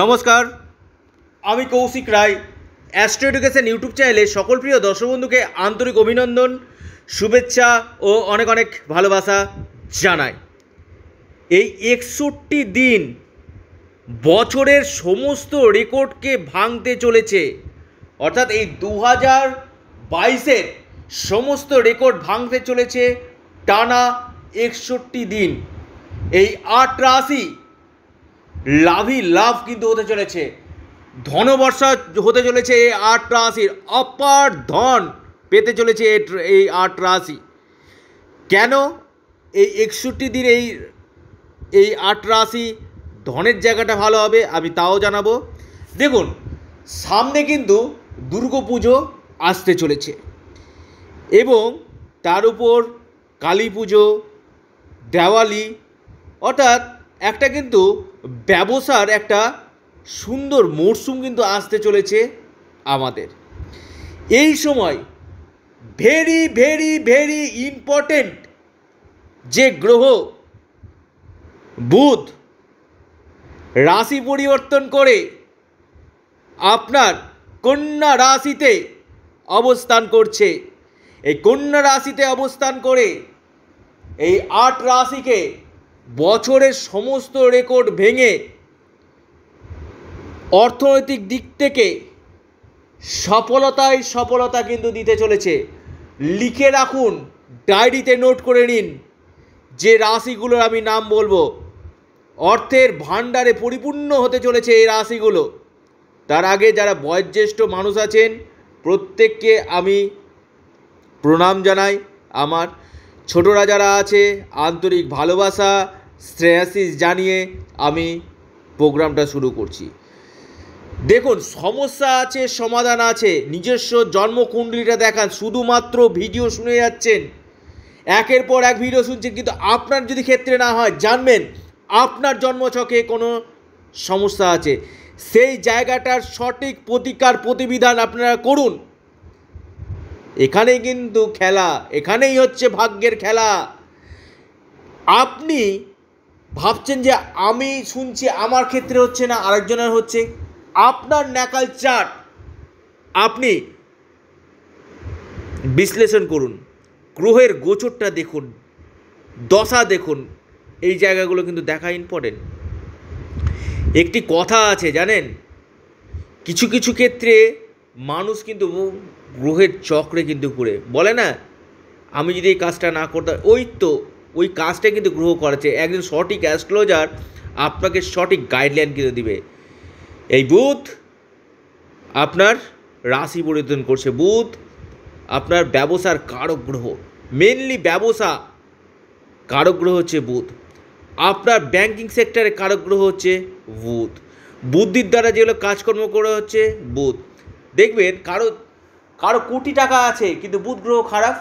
নমস্কার আমি Koushik Roy astro education YouTube চ্যানেলে সকল প্রিয় দর্শক বন্ধুকে আন্তরিক অভিনন্দন শুভেচ্ছা ও অনেক অনেক ভালোবাসা জানাই এই একষট্টি দিন বছরের সমস্ত রেকর্ডকে ভাঙতে চলেছে অর্থাৎ এই দু হাজার বাইশের সমস্ত রেকর্ড ভাঙতে চলেছে টানা একষট্টি দিন এই আট রাশি লাভই লাভ কিন্তু হতে চলেছে ধনবর্ষা হতে চলেছে এই আট রাশির অপার ধন পেতে চলেছে এই আট রাশি কেন এই একষট্টি দিন এই এই আট রাশি ধনের জায়গাটা ভালো হবে আমি তাও জানাবো দেখুন সামনে কিন্তু দুর্গাপুজো পুজো আসতে চলেছে এবং তার উপর কালী পুজো দেওয়ালি অর্থাৎ একটা কিন্তু ব্যবসার একটা সুন্দর মরশুম কিন্তু আসতে চলেছে আমাদের এই সময় ভেরি ভেরি ভেরি ইম্পর্টেন্ট যে গ্রহ বুধ রাশি পরিবর্তন করে আপনার কন্যা রাশিতে অবস্থান করছে এই কন্যা রাশিতে অবস্থান করে এই আট রাশিকে বছরের সমস্ত রেকর্ড ভেঙে অর্থনৈতিক দিক থেকে সফলতায় সফলতা কিন্তু দিতে চলেছে লিখে রাখুন ডায়েরিতে নোট করে নিন যে রাশিগুলোর আমি নাম বলবো অর্থের ভাণ্ডারে পরিপূর্ণ হতে চলেছে এই রাশিগুলো তার আগে যারা বয়োজ্যেষ্ঠ মানুষ আছেন প্রত্যেককে আমি প্রণাম জানাই আমার ছোটরা যারা আছে আন্তরিক ভালোবাসা শ্রেয়াসিস জানিয়ে আমি প্রোগ্রামটা শুরু করছি দেখুন সমস্যা আছে সমাধান আছে নিজস্ব জন্মকুণ্ডলিটা দেখান শুধুমাত্র ভিডিও শুনে যাচ্ছেন একের পর এক ভিডিও শুনছেন কিন্তু আপনার যদি ক্ষেত্রে না হয় জানবেন আপনার জন্মছকে কোনো সমস্যা আছে সেই জায়গাটার সঠিক প্রতিকার প্রতিবিধান আপনারা করুন এখানেই কিন্তু খেলা এখানেই হচ্ছে ভাগ্যের খেলা আপনি ভাবছেন যে আমি শুনছি আমার ক্ষেত্রে হচ্ছে না আরেকজনের হচ্ছে আপনার ন্যাকাল চার্ট আপনি বিশ্লেষণ করুন গ্রহের গোচরটা দেখুন দশা দেখুন এই জায়গাগুলো কিন্তু দেখা ইম্পর্টেন্ট একটি কথা আছে জানেন কিছু কিছু ক্ষেত্রে মানুষ কিন্তু গ্রহের চক্রে কিন্তু ঘুরে বলে না আমি যদি এই কাজটা না করতাম ওই তো ওই কাজটা কিন্তু গ্রহ করেছে একজন সঠিক অ্যাস্ট্রোলজার আপনাকে সঠিক গাইডলাইন কিন্তু দিবে এই বুধ আপনার রাশি পরিবর্তন করছে বুধ আপনার ব্যবসার কারক গ্রহ মেনলি ব্যবসা কারক গ্রহ হচ্ছে বুধ আপনার ব্যাংকিং সেক্টরে কারক গ্রহ হচ্ছে বুধ বুদ্ধির দ্বারা যেগুলো কাজকর্ম করে হচ্ছে বুধ দেখবেন কারো কারো কোটি টাকা আছে কিন্তু বুধ গ্রহ খারাপ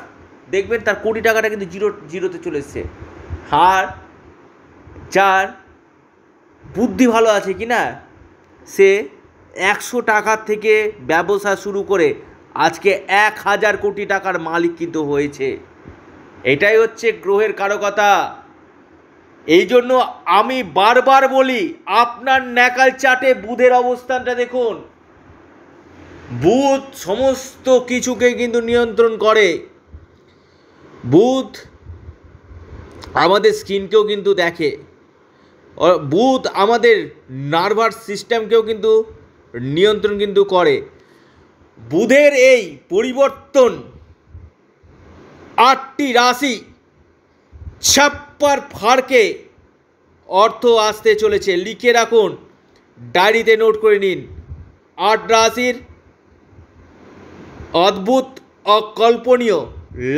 দেখবেন তার কোটি টাকাটা কিন্তু জিরো জিরোতে চলে এসছে আর যার বুদ্ধি ভালো আছে কি না সে একশো টাকার থেকে ব্যবসা শুরু করে আজকে এক হাজার কোটি টাকার মালিক কিন্তু হয়েছে এটাই হচ্ছে গ্রহের কথা এই জন্য আমি বারবার বলি আপনার ন্যাকাল চাটে বুধের অবস্থানটা দেখুন বুধ সমস্ত কিছুকে কিন্তু নিয়ন্ত্রণ করে বুধ আমাদের স্কিনকেও কিন্তু দেখে বুধ আমাদের নার্ভাস সিস্টেমকেও কিন্তু নিয়ন্ত্রণ কিন্তু করে বুধের এই পরিবর্তন আটটি রাশি ছাপ্পার ফাড়কে অর্থ আসতে চলেছে লিখে রাখুন ডায়েরিতে নোট করে নিন আট রাশির অদ্ভুত অকল্পনীয়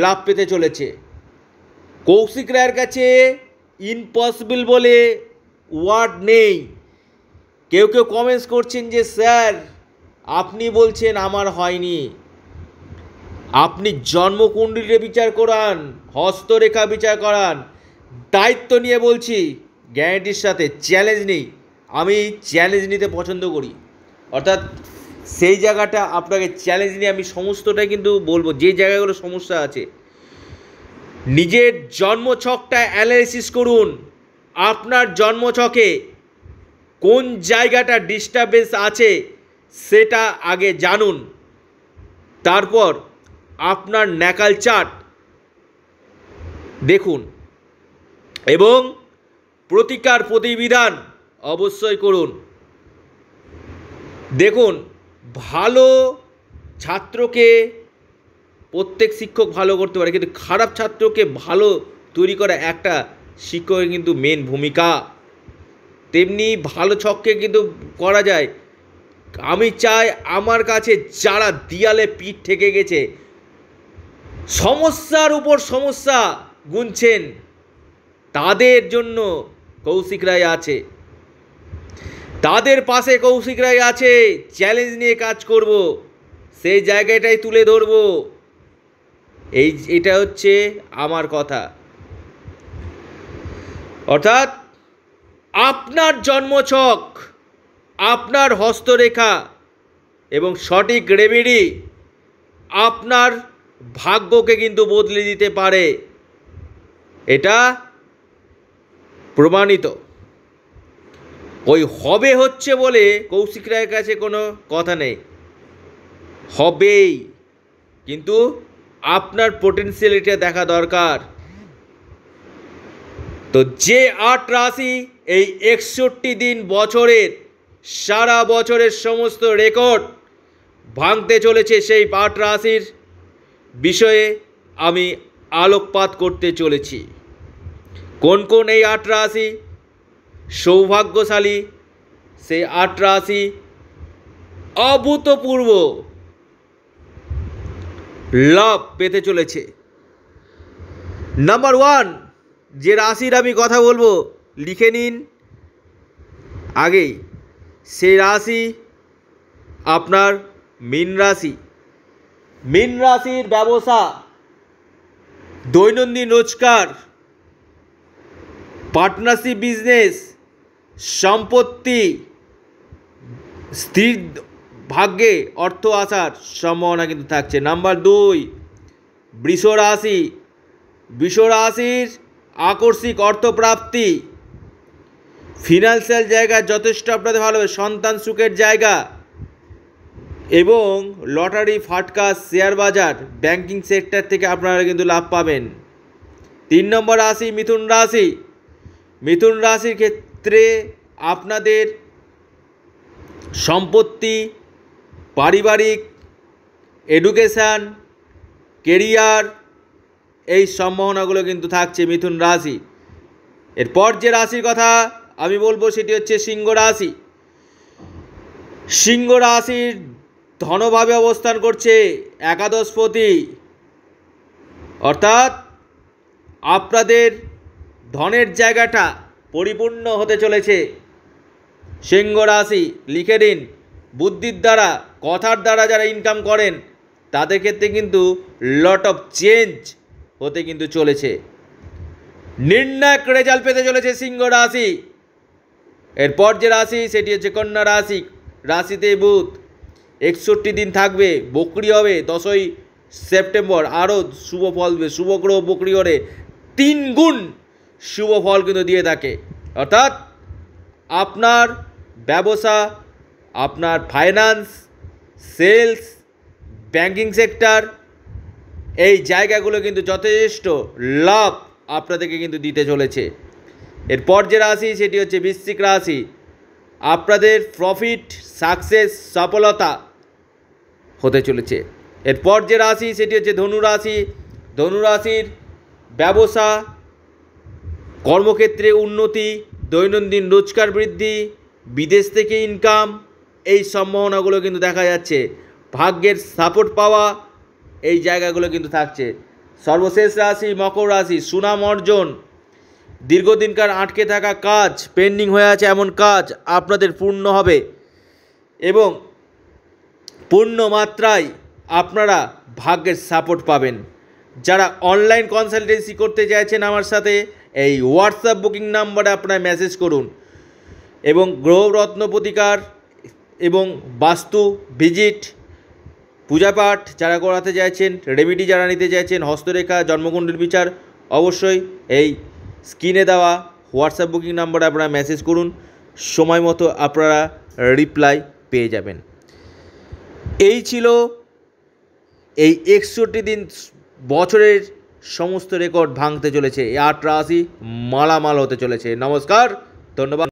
লাভ পেতে চলেছে কৌশিক রায়ের কাছে ইম্পসিবল বলে ওয়ার্ড নেই কেউ কেউ কমেন্টস করছেন যে স্যার আপনি বলছেন আমার হয়নি আপনি জন্মকুণ্ডলীরে বিচার করান হস্তরেখা বিচার করান দায়িত্ব নিয়ে বলছি গ্যারেন্টির সাথে চ্যালেঞ্জ নেই আমি চ্যালেঞ্জ নিতে পছন্দ করি অর্থাৎ সেই জায়গাটা আপনাকে চ্যালেঞ্জ নিয়ে আমি সমস্তটাই কিন্তু বলবো যে জায়গাগুলো সমস্যা আছে নিজের জন্মছকটা অ্যানালিসিস করুন আপনার জন্মছকে কোন জায়গাটা ডিস্টারবেন্স আছে সেটা আগে জানুন তারপর আপনার ন্যাকাল চার্ট দেখুন এবং প্রতিকার প্রতিবিধান অবশ্যই করুন দেখুন ভালো ছাত্রকে প্রত্যেক শিক্ষক ভালো করতে পারে কিন্তু খারাপ ছাত্রকে ভালো তৈরি করা একটা শিক্ষকের কিন্তু মেন ভূমিকা তেমনি ভালো ছককে কিন্তু করা যায় আমি চাই আমার কাছে যারা দিয়ালে পিঠ থেকে গেছে সমস্যার উপর সমস্যা গুনছেন তাদের জন্য কৌশিক রায় আছে তাদের পাশে কৌশিক রায় আছে চ্যালেঞ্জ নিয়ে কাজ করব সেই জায়গাটাই তুলে ধরব এই এটা হচ্ছে আমার কথা অর্থাৎ আপনার জন্মছক আপনার হস্তরেখা এবং সঠিক রেমেডি আপনার ভাগ্যকে কিন্তু বদলে দিতে পারে এটা প্রমাণিত ওই হবে হচ্ছে বলে কৌশিক রায়ের কাছে কোনো কথা নেই হবেই কিন্তু আপনার পোটেন্সিয়ালিটা দেখা দরকার তো যে আট রাশি এই একষট্টি দিন বছরের সারা বছরের সমস্ত রেকর্ড ভাঙতে চলেছে সেই আট রাশির বিষয়ে আমি আলোকপাত করতে চলেছি কোন কোন এই আট রাশি সৌভাগ্যশালী সে আট রাশি অভূতপূর্ব লাভ পেতে চলেছে নাম্বার ওয়ান যে রাশির আমি কথা বলবো লিখে নিন আগেই সেই রাশি আপনার মিন রাশি মিন রাশির ব্যবসা দৈনন্দিন রোজগার পার্টনারশিপ বিজনেস সম্পত্তি স্থির ভাগ্যে অর্থ আসার সম্ভাবনা কিন্তু থাকছে নাম্বার দুই বৃষ রাশি বৃষ রাশির আকস্মিক অর্থপ্রাপ্তি ফিনান্সিয়াল জায়গা যথেষ্ট আপনাদের ভালো হবে সন্তান সুখের জায়গা এবং লটারি ফাটকা শেয়ার বাজার ব্যাংকিং সেক্টর থেকে আপনারা কিন্তু লাভ পাবেন তিন নম্বর রাশি মিথুন রাশি মিথুন রাশির ক্ষেত্রে ক্ষেত্রে আপনাদের সম্পত্তি পারিবারিক এডুকেশান কেরিয়ার এই সম্ভাবনাগুলো কিন্তু থাকছে মিথুন রাশি এরপর যে রাশির কথা আমি বলবো সেটি হচ্ছে সিংহ রাশি সিংহ রাশির ধনভাবে অবস্থান করছে একাদশপতি অর্থাৎ আপনাদের ধনের জায়গাটা পরিপূর্ণ হতে চলেছে সিংহ রাশি লিখে দিন বুদ্ধির দ্বারা কথার দ্বারা যারা ইনকাম করেন তাদের ক্ষেত্রে কিন্তু লট অফ চেঞ্জ হতে কিন্তু চলেছে নির্ণায়ক রেজাল্ট পেতে চলেছে সিংহ রাশি এরপর যে রাশি সেটি হচ্ছে কন্যা রাশি রাশিতে বুধ একষট্টি দিন থাকবে বকরি হবে দশই সেপ্টেম্বর আরও শুভ ফল দেবে শুভগ্রহ বকরি হরে তিন গুণ শুভ ফল কিন্তু দিয়ে থাকে অর্থাৎ আপনার ব্যবসা আপনার ফাইন্যান্স সেলস ব্যাঙ্কিং সেক্টর এই জায়গাগুলো কিন্তু যথেষ্ট লাভ আপনাদেরকে কিন্তু দিতে চলেছে এরপর যে রাশি সেটি হচ্ছে বৃশ্চিক রাশি আপনাদের প্রফিট সাকসেস সফলতা হতে চলেছে এরপর যে রাশি সেটি হচ্ছে ধনু রাশি ধনু রাশির ব্যবসা কর্মক্ষেত্রে উন্নতি দৈনন্দিন রোজগার বৃদ্ধি বিদেশ থেকে ইনকাম এই সম্ভাবনাগুলো কিন্তু দেখা যাচ্ছে ভাগ্যের সাপোর্ট পাওয়া এই জায়গাগুলো কিন্তু থাকছে সর্বশেষ রাশি মকর রাশি সুনাম অর্জন দীর্ঘদিনকার আটকে থাকা কাজ পেন্ডিং হয়ে আছে এমন কাজ আপনাদের পূর্ণ হবে এবং পূর্ণ মাত্রায় আপনারা ভাগ্যের সাপোর্ট পাবেন যারা অনলাইন কনসালটেন্সি করতে চাইছেন আমার সাথে এই হোয়াটসঅ্যাপ বুকিং নাম্বারে আপনার মেসেজ করুন এবং গ্রহরত্ন প্রতিকার এবং বাস্তু ভিজিট পূজাপাঠ যারা করাতে চাইছেন রেমিডি যারা নিতে চাইছেন হস্তরেখা জন্মকুণ্ডের বিচার অবশ্যই এই স্ক্রিনে দেওয়া হোয়াটসঅ্যাপ বুকিং নাম্বারে আপনারা মেসেজ করুন সময় মতো আপনারা রিপ্লাই পেয়ে যাবেন এই ছিল এই একষট্টি দিন বছরের সমস্ত রেকর্ড ভাঙতে চলেছে এ আট রাশি মালামাল হতে চলেছে নমস্কার ধন্যবাদ